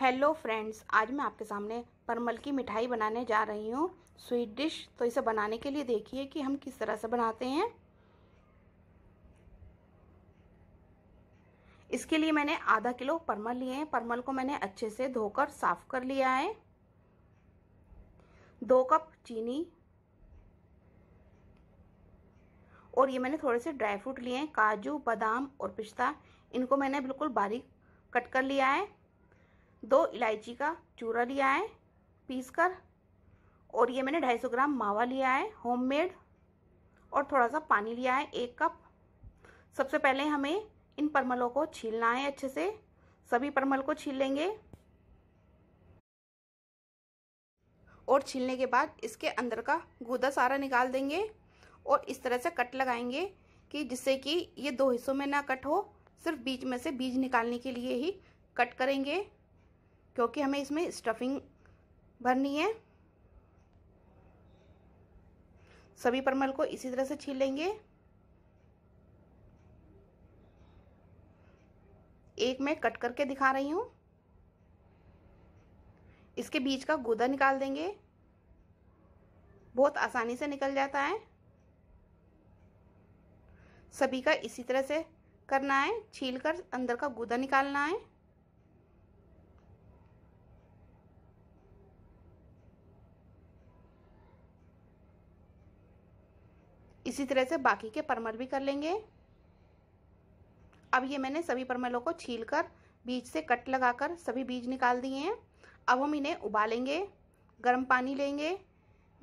hello friends आज मैं आपके सामने परमल की मिठाई बनाने जा रही हूँ स्वीट डिश तो इसे बनाने के लिए देखिए कि हम किस तरह से बनाते हैं इसके लिए मैंने आधा किलो परमल लिए हैं परमल को मैंने अच्छे से धोकर साफ कर लिया है दो कप चीनी और ये मैंने थोड़े से ड्राई फ्रूट लिए हैं काजू बादाम और पिस्ता इनको मैंने बिल्कुल बारीक कट कर लिया है दो इलायची का चूरा लिया है पीस कर और ये मैंने 250 ग्राम मावा लिया है होममेड और थोड़ा सा पानी लिया है एक कप सबसे पहले हमें इन परमलों को छीलना है अच्छे से सभी परमल को छील लेंगे और छीलने के बाद इसके अंदर का गूदा सारा निकाल देंगे और इस तरह से कट लगाएंगे कि जिससे कि ये दो हिस्सों में ना कट हो सिर्फ बीच में से बीज निकालने के लिए ही कट करेंगे क्योंकि हमें इसमें स्टफिंग भरनी है सभी परमल को इसी तरह से छील लेंगे एक में कट करके दिखा रही हूं इसके बीच का गोदा निकाल देंगे बहुत आसानी से निकल जाता है सभी का इसी तरह से करना है छील कर अंदर का गूदा निकालना है इसी तरह से बाकी के परमल भी कर लेंगे अब ये मैंने सभी परमलों को छील कर बीज से कट लगाकर सभी बीज निकाल दिए हैं अब हम इन्हें उबालेंगे गर्म पानी लेंगे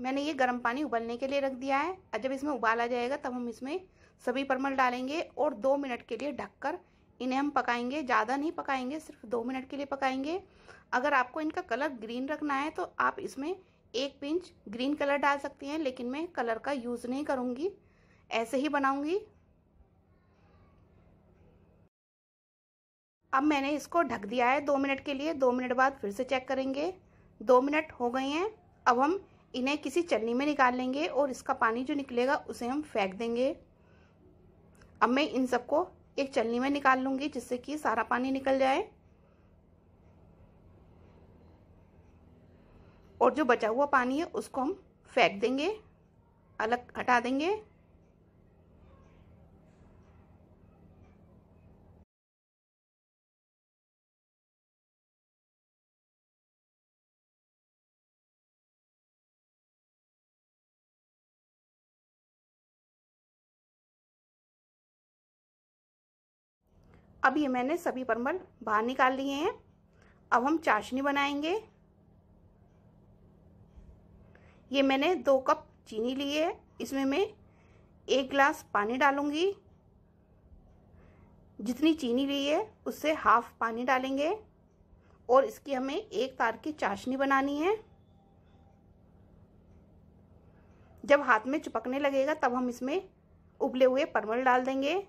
मैंने ये गर्म पानी उबलने के लिए रख दिया है और जब इसमें उबाला जाएगा तब हम इसमें सभी परमल डालेंगे और दो मिनट के लिए ढककर इन्हें हम पकाएंगे ज़्यादा नहीं पकाएंगे सिर्फ दो मिनट के लिए पकाएंगे अगर आपको इनका कलर ग्रीन रखना है तो आप इसमें एक पिंच ग्रीन कलर डाल सकती हैं लेकिन मैं कलर का यूज़ नहीं करूँगी ऐसे ही बनाऊंगी अब मैंने इसको ढक दिया है दो मिनट के लिए दो मिनट बाद फिर से चेक करेंगे दो मिनट हो गए हैं अब हम इन्हें किसी चलनी में निकाल लेंगे और इसका पानी जो निकलेगा उसे हम फेंक देंगे अब मैं इन सबको एक चलनी में निकाल लूँगी जिससे कि सारा पानी निकल जाए और जो बचा हुआ पानी है उसको हम फेंक देंगे अलग हटा देंगे अब ये मैंने सभी परमल बाहर निकाल लिए हैं अब हम चाशनी बनाएंगे ये मैंने दो कप चीनी ली है इसमें मैं एक गिलास पानी डालूंगी जितनी चीनी ली है उससे हाफ पानी डालेंगे और इसकी हमें एक तार की चाशनी बनानी है जब हाथ में चिपकने लगेगा तब हम इसमें उबले हुए परमल डाल देंगे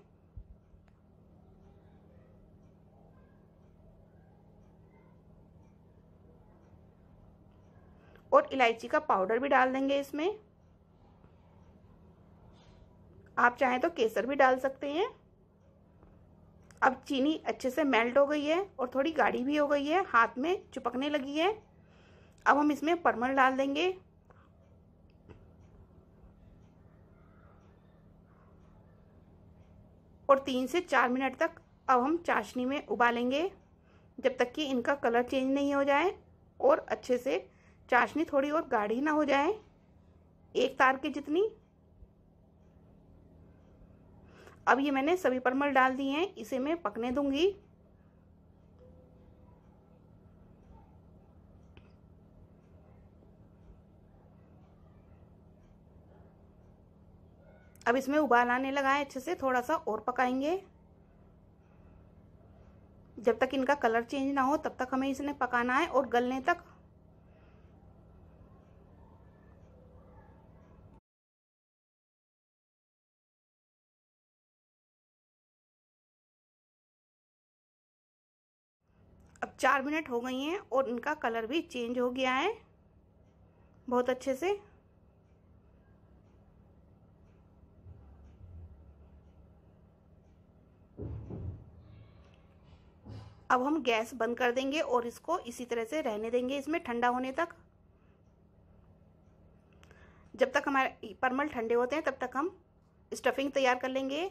और इलायची का पाउडर भी डाल देंगे इसमें आप चाहें तो केसर भी डाल सकते हैं अब चीनी अच्छे से मेल्ट हो गई है और थोड़ी गाढ़ी भी हो गई है हाथ में चिपकने लगी है अब हम इसमें परमल डाल देंगे और तीन से चार मिनट तक अब हम चाशनी में उबालेंगे जब तक कि इनका कलर चेंज नहीं हो जाए और अच्छे से चाशनी थोड़ी और गाढ़ी ना हो जाए एक तार की जितनी अब ये मैंने सभी परमल डाल दिए हैं इसे मैं पकने दूंगी अब इसमें उबाल आने लगा है अच्छे से थोड़ा सा और पकाएंगे जब तक इनका कलर चेंज ना हो तब तक हमें इसने पकाना है और गलने तक चार मिनट हो गई हैं और इनका कलर भी चेंज हो गया है बहुत अच्छे से अब हम गैस बंद कर देंगे और इसको इसी तरह से रहने देंगे इसमें ठंडा होने तक जब तक हमारे परमल ठंडे होते हैं तब तक हम स्टफिंग तैयार कर लेंगे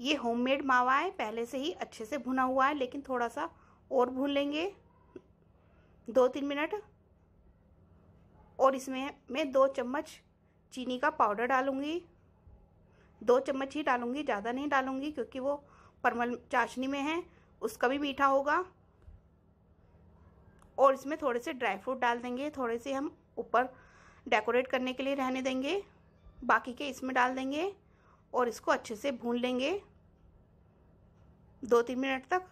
ये होममेड मावा है पहले से ही अच्छे से भुना हुआ है लेकिन थोड़ा सा और भून लेंगे दो तीन मिनट और इसमें मैं दो चम्मच चीनी का पाउडर डालूंगी दो चम्मच ही डालूंगी ज़्यादा नहीं डालूंगी क्योंकि वो परमल चाशनी में है उसका भी मीठा होगा और इसमें थोड़े से ड्राई फ्रूट डाल देंगे थोड़े से हम ऊपर डेकोरेट करने के लिए रहने देंगे बाकी के इसमें डाल देंगे और इसको अच्छे से भून लेंगे दो तीन मिनट तक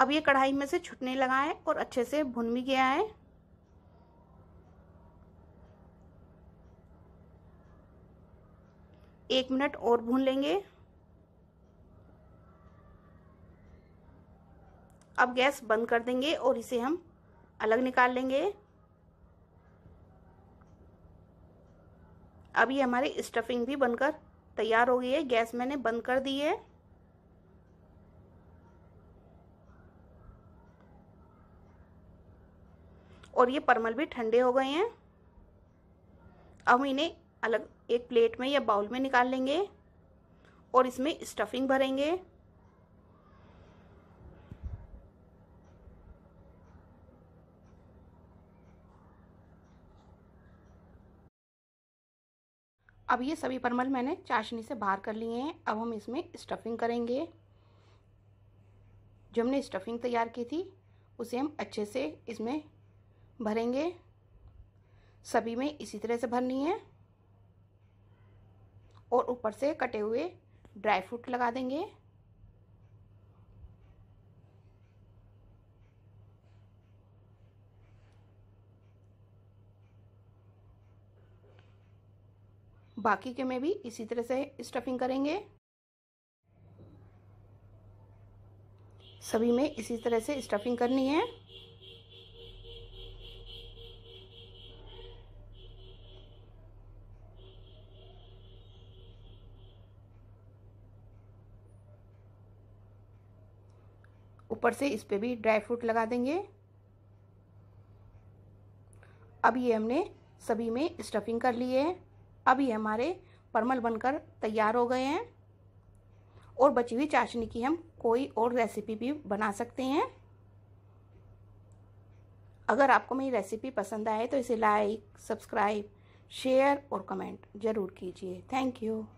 अब ये कढ़ाई में से छुटने लगा है और अच्छे से भुन भी गया है एक मिनट और भून लेंगे अब गैस बंद कर देंगे और इसे हम अलग निकाल लेंगे अब ये हमारी स्टफिंग भी बनकर तैयार हो गई है गैस मैंने बंद कर दी है और ये परमल भी ठंडे हो गए हैं अब इन्हें अलग एक प्लेट में या बाउल में निकाल लेंगे और इसमें स्टफिंग भरेंगे अब ये सभी परमल मैंने चाशनी से बाहर कर लिए हैं अब हम इसमें स्टफिंग करेंगे जो हमने स्टफिंग तैयार की थी उसे हम अच्छे से इसमें भरेंगे सभी में इसी तरह से भरनी है और ऊपर से कटे हुए ड्राई फ्रूट लगा देंगे बाकी के में भी इसी तरह से स्टफिंग करेंगे सभी में इसी तरह से स्टफिंग करनी है ऊपर से इस पर भी ड्राई फ्रूट लगा देंगे अब ये हमने सभी में स्टफिंग कर ली है अब ये हमारे परमल बनकर तैयार हो गए हैं और बची हुई चाशनी की हम कोई और रेसिपी भी बना सकते हैं अगर आपको मेरी रेसिपी पसंद आए तो इसे लाइक सब्सक्राइब शेयर और कमेंट ज़रूर कीजिए थैंक यू